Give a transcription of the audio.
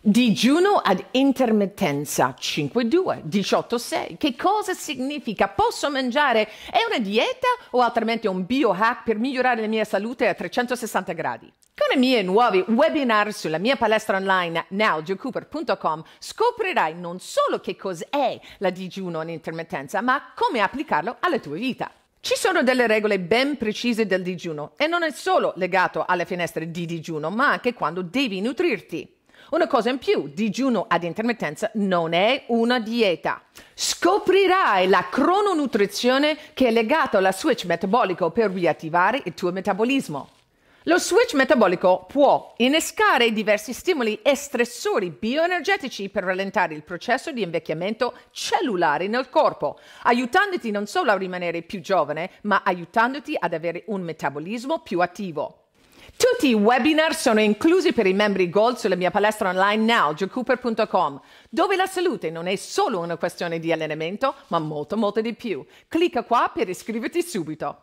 Digiuno ad intermittenza 5-2, 18-6. Che cosa significa? Posso mangiare? È una dieta o altrimenti un biohack per migliorare la mia salute a 360 gradi? Con i miei nuovi webinar sulla mia palestra online nowjoecooper.com scoprirai non solo che cos'è la digiuno ad intermittenza, ma come applicarlo alla tua vita. Ci sono delle regole ben precise del digiuno e non è solo legato alle finestre di digiuno, ma anche quando devi nutrirti. Una cosa in più, digiuno ad intermittenza non è una dieta. Scoprirai la crononutrizione che è legata alla switch metabolico per riattivare il tuo metabolismo. Lo switch metabolico può innescare diversi stimoli e stressori bioenergetici per rallentare il processo di invecchiamento cellulare nel corpo, aiutandoti non solo a rimanere più giovane, ma aiutandoti ad avere un metabolismo più attivo. Tutti i webinar sono inclusi per i membri Gold sulla mia palestra online now, giocooper.com, dove la salute non è solo una questione di allenamento, ma molto molto di più. Clicca qua per iscriverti subito.